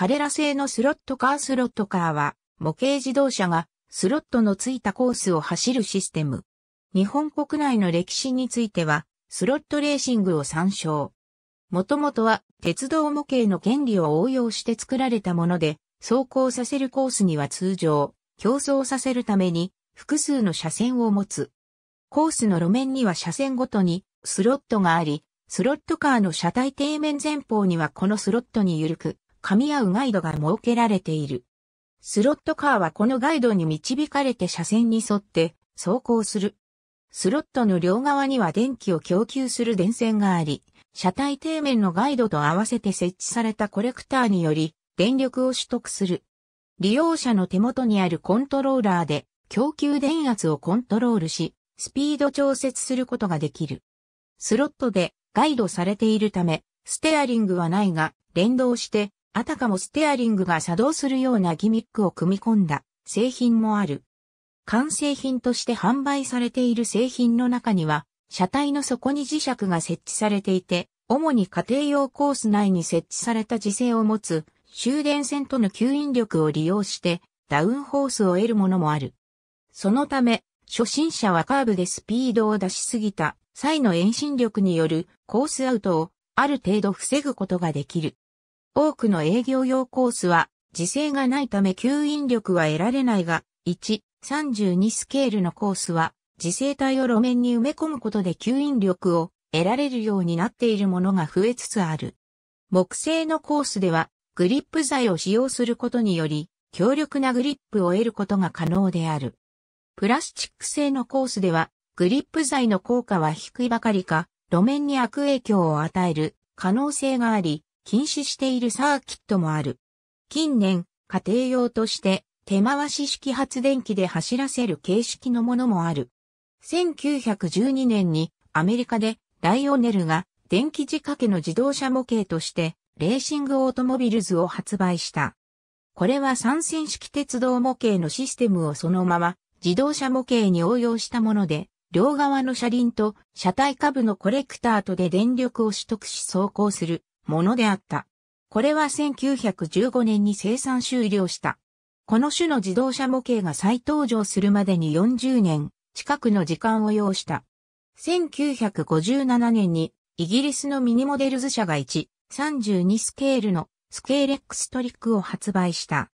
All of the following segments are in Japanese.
彼ら製のスロットカースロットカーは、模型自動車がスロットのついたコースを走るシステム。日本国内の歴史については、スロットレーシングを参照。もともとは鉄道模型の原理を応用して作られたもので、走行させるコースには通常、競争させるために複数の車線を持つ。コースの路面には車線ごとにスロットがあり、スロットカーの車体底面前方にはこのスロットに緩く、噛み合うガイドが設けられている。スロットカーはこのガイドに導かれて車線に沿って走行する。スロットの両側には電気を供給する電線があり、車体底面のガイドと合わせて設置されたコレクターにより電力を取得する。利用者の手元にあるコントローラーで供給電圧をコントロールし、スピード調節することができる。スロットでガイドされているため、ステアリングはないが、連動してあたかもステアリングが作動するようなギミックを組み込んだ製品もある。完成品として販売されている製品の中には、車体の底に磁石が設置されていて、主に家庭用コース内に設置された磁性を持つ終電線との吸引力を利用してダウンホースを得るものもある。そのため、初心者はカーブでスピードを出しすぎた際の遠心力によるコースアウトをある程度防ぐことができる。多くの営業用コースは、時制がないため吸引力は得られないが、1、32スケールのコースは、時制帯を路面に埋め込むことで吸引力を得られるようになっているものが増えつつある。木製のコースでは、グリップ材を使用することにより、強力なグリップを得ることが可能である。プラスチック製のコースでは、グリップ材の効果は低いばかりか、路面に悪影響を与える可能性があり、禁止しているサーキットもある。近年、家庭用として手回し式発電機で走らせる形式のものもある。1912年にアメリカでライオネルが電気仕掛けの自動車模型としてレーシングオートモビルズを発売した。これは三線式鉄道模型のシステムをそのまま自動車模型に応用したもので、両側の車輪と車体下部のコレクターとで電力を取得し走行するものであった。これは1915年に生産終了した。この種の自動車模型が再登場するまでに40年近くの時間を要した。1957年にイギリスのミニモデルズ社が1、32スケールのスケーレックストリックを発売した。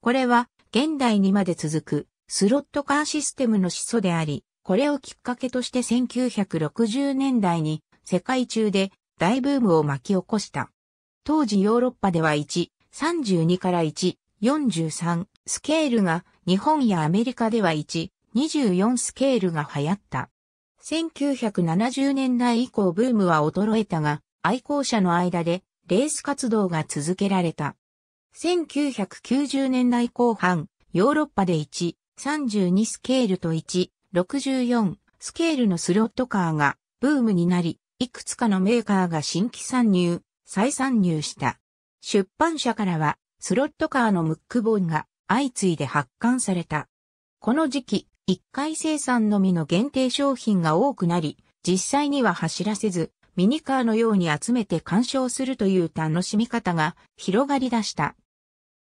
これは現代にまで続くスロットカーシステムの始祖であり、これをきっかけとして1960年代に世界中で大ブームを巻き起こした。当時ヨーロッパでは1、32から1、43スケールが日本やアメリカでは1、24スケールが流行った。1970年代以降ブームは衰えたが、愛好者の間でレース活動が続けられた。1990年代後半、ヨーロッパで1、32スケールと1、64スケールのスロットカーがブームになり、いくつかのメーカーが新規参入、再参入した。出版社からは、スロットカーのムック本が相次いで発刊された。この時期、1回生産のみの限定商品が多くなり、実際には走らせず、ミニカーのように集めて鑑賞するという楽しみ方が広がり出した。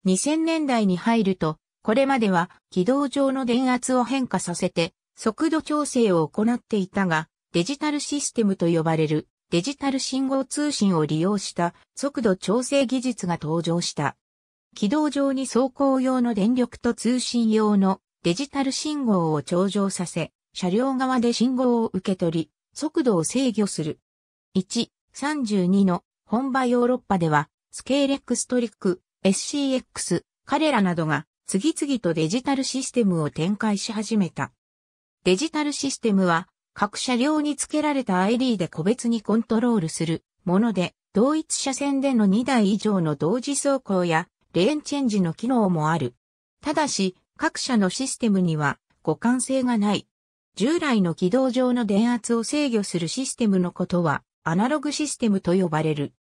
2000年代に入ると、これまでは軌道上の電圧を変化させて速度調整を行っていたが、デジタルシステムと呼ばれるデジタル信号通信を利用した速度調整技術が登場した。軌道上に走行用の電力と通信用のデジタル信号を頂上させ、車両側で信号を受け取り、速度を制御する。1、32の本場ヨーロッパでは、スケーレックストリック、SCX、彼らなどが次々とデジタルシステムを展開し始めた。デジタルシステムは各車両に付けられた ID で個別にコントロールするもので、同一車線での2台以上の同時走行やレーンチェンジの機能もある。ただし、各社のシステムには互換性がない。従来の軌道上の電圧を制御するシステムのことは、アナログシステムと呼ばれる。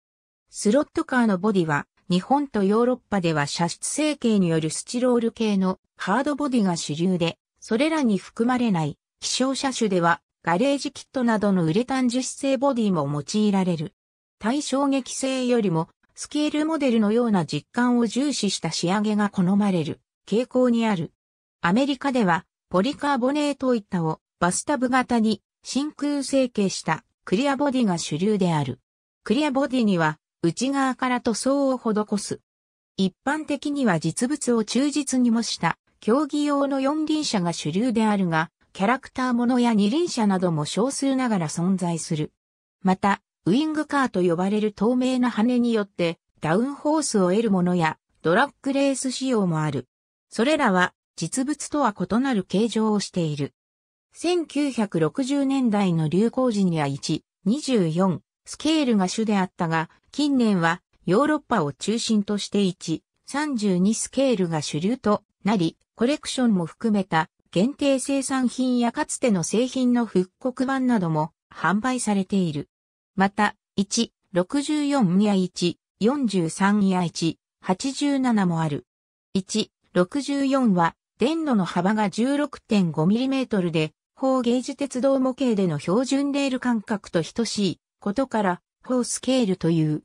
スロットカーのボディは、日本とヨーロッパでは射出成形によるスチロール系のハードボディが主流で、それらに含まれない希少車種ではガレージキットなどのウレタン樹脂製ボディも用いられる。対衝撃性よりもスケールモデルのような実感を重視した仕上げが好まれる傾向にある。アメリカではポリカーボネート板をバスタブ型に真空成形したクリアボディが主流である。クリアボディには内側から塗装を施す。一般的には実物を忠実に模した競技用の四輪車が主流であるが、キャラクターものや二輪車なども少数ながら存在する。また、ウィングカーと呼ばれる透明な羽によってダウンホースを得るものやドラッグレース仕様もある。それらは実物とは異なる形状をしている。1960年代の流行時には1、24スケールが主であったが、近年はヨーロッパを中心として1、32スケールが主流となり、コレクションも含めた限定生産品やかつての製品の復刻版なども販売されている。また、1、64や1、43や1、87もある。1、64は、電路の幅が 16.5mm で、方ゲージ鉄道模型での標準レール間隔と等しいことから、方スケールという。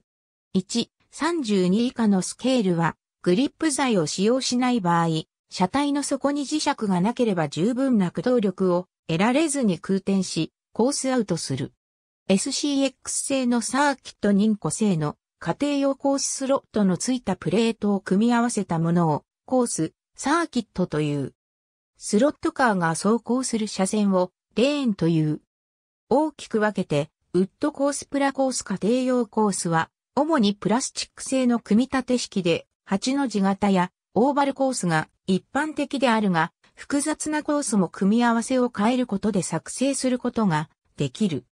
1、32以下のスケールは、グリップ材を使用しない場合、車体の底に磁石がなければ十分な駆動力を得られずに空転し、コースアウトする。SCX 製のサーキット認個製の家庭用コーススロットのついたプレートを組み合わせたものをコース、サーキットという。スロットカーが走行する車線をレーンという。大きく分けて、ウッドコースプラコース家庭用コースは、主にプラスチック製の組み立て式で、8の字型やオーバルコースが一般的であるが、複雑なコースも組み合わせを変えることで作成することができる。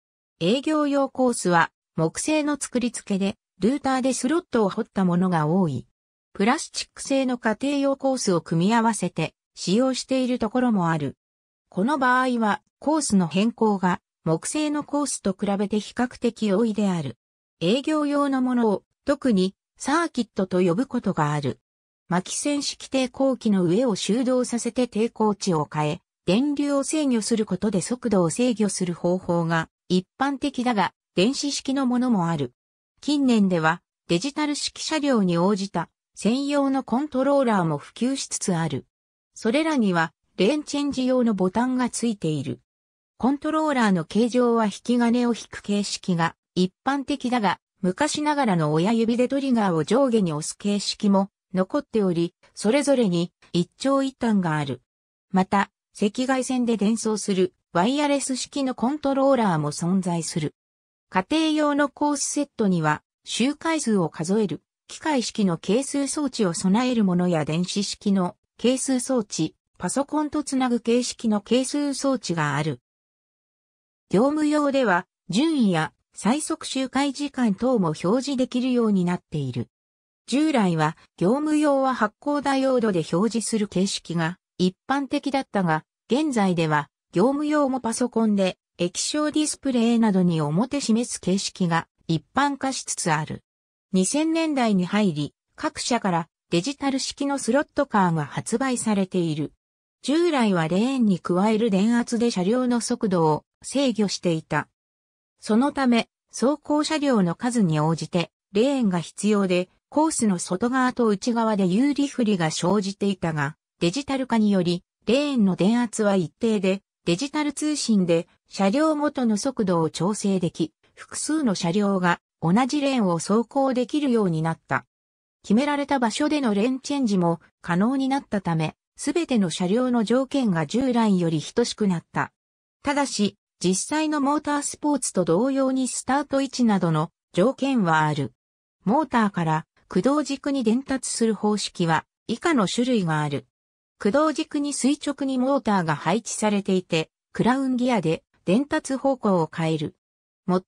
営業用コースは木製の作り付けで、ルーターでスロットを掘ったものが多い。プラスチック製の家庭用コースを組み合わせて使用しているところもある。この場合はコースの変更が木製のコースと比べて比較的多いである。営業用のものを特にサーキットと呼ぶことがある。巻線式抵抗器の上を修動させて抵抗値を変え、電流を制御することで速度を制御する方法が一般的だが、電子式のものもある。近年ではデジタル式車両に応じた専用のコントローラーも普及しつつある。それらにはレーンチェンジ用のボタンがついている。コントローラーの形状は引き金を引く形式が一般的だが、昔ながらの親指でトリガーを上下に押す形式も残っており、それぞれに一長一短がある。また、赤外線で伝送するワイヤレス式のコントローラーも存在する。家庭用のコースセットには、周回数を数える機械式の係数装置を備えるものや電子式の係数装置、パソコンとつなぐ形式の係数装置がある。業務用では順位や最速周回時間等も表示できるようになっている。従来は業務用は発光ダイオードで表示する形式が一般的だったが、現在では業務用もパソコンで液晶ディスプレイなどに表示す形式が一般化しつつある。2000年代に入り、各社からデジタル式のスロットカーが発売されている。従来はレーンに加える電圧で車両の速度を制御していた。そのため、走行車両の数に応じてレーンが必要で、コースの外側と内側で有利不利が生じていたが、デジタル化により、レーンの電圧は一定で、デジタル通信で車両元の速度を調整でき、複数の車両が同じレーンを走行できるようになった。決められた場所でのレーンチェンジも可能になったため、すべての車両の条件が従来より等しくなった。ただし、実際のモータースポーツと同様にスタート位置などの条件はある。モーターから駆動軸に伝達する方式は以下の種類がある。駆動軸に垂直にモーターが配置されていて、クラウンギアで伝達方向を変える。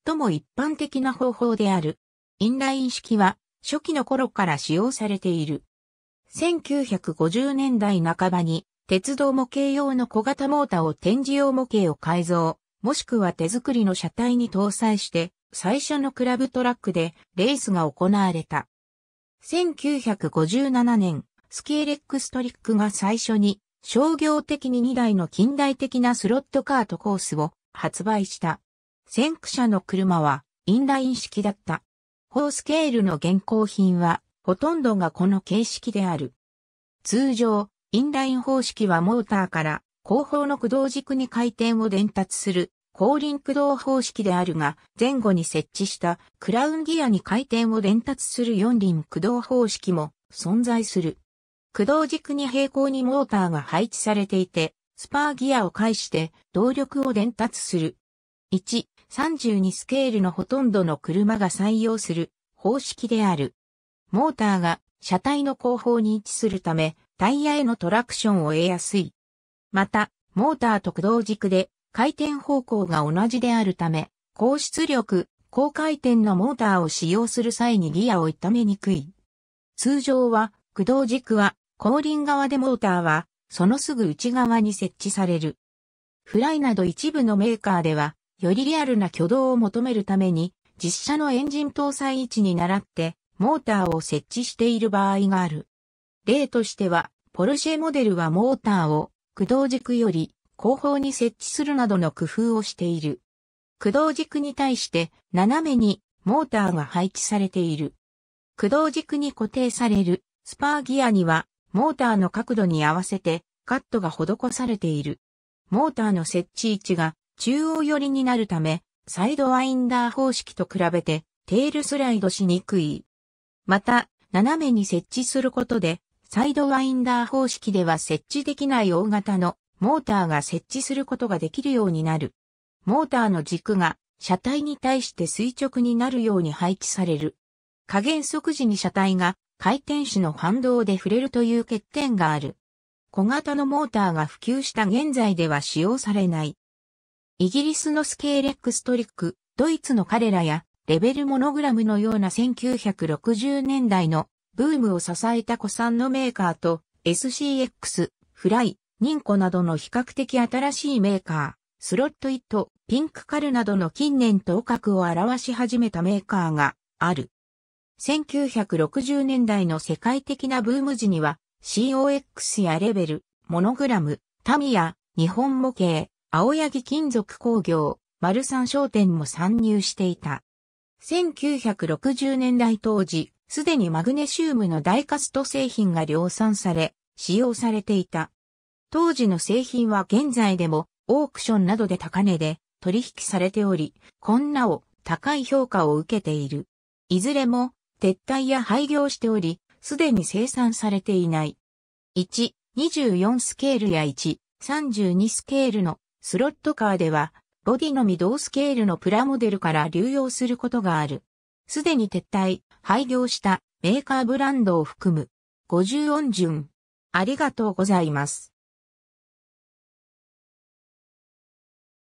最も一般的な方法である。インライン式は初期の頃から使用されている。1950年代半ばに鉄道模型用の小型モーターを展示用模型を改造、もしくは手作りの車体に搭載して最初のクラブトラックでレースが行われた。1957年、スキーレックストリックが最初に商業的に2台の近代的なスロットカートコースを発売した。先駆者の車はインライン式だった。ースケールの現行品はほとんどがこの形式である。通常、インライン方式はモーターから後方の駆動軸に回転を伝達する後輪駆動方式であるが、前後に設置したクラウンギアに回転を伝達する四輪駆動方式も存在する。駆動軸に平行にモーターが配置されていて、スパーギアを介して動力を伝達する。1、32スケールのほとんどの車が採用する方式である。モーターが車体の後方に位置するため、タイヤへのトラクションを得やすい。また、モーターと駆動軸で回転方向が同じであるため、高出力、高回転のモーターを使用する際にギアを痛めにくい。通常は、駆動軸は後輪側でモーターは、そのすぐ内側に設置される。フライなど一部のメーカーでは、よりリアルな挙動を求めるために、実車のエンジン搭載位置に倣って、モーターを設置している場合がある。例としては、ポルシェモデルはモーターを、駆動軸より後方に設置するなどの工夫をしている。駆動軸に対して斜めにモーターが配置されている。駆動軸に固定されるスパーギアにはモーターの角度に合わせてカットが施されている。モーターの設置位置が中央寄りになるため、サイドワインダー方式と比べてテールスライドしにくい。また、斜めに設置することで、サイドワインダー方式では設置できない大型のモーターが設置することができるようになる。モーターの軸が車体に対して垂直になるように配置される。加減速時に車体が回転子の反動で触れるという欠点がある。小型のモーターが普及した現在では使用されない。イギリスのスケーレックストリック、ドイツの彼らやレベルモノグラムのような1960年代のブームを支えた古参のメーカーと SCX、フライ、ニンコなどの比較的新しいメーカー、スロットイット、ピンクカルなどの近年頭角を表し始めたメーカーがある。1960年代の世界的なブーム時には COX やレベル、モノグラム、タミヤ、日本模型、青柳金属工業、丸三商店も参入していた。1960年代当時、すでにマグネシウムのダイカスト製品が量産され、使用されていた。当時の製品は現在でもオークションなどで高値で取引されており、こんなを高い評価を受けている。いずれも撤退や廃業しており、すでに生産されていない。1、24スケールや1、32スケールのスロットカーでは、ボディのみ同スケールのプラモデルから流用することがある。すでに撤退、廃業したメーカーブランドを含む。50音順。ありがとうございます。